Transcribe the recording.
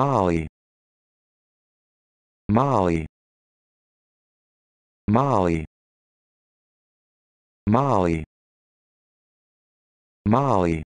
Molly Molly Molly Molly Molly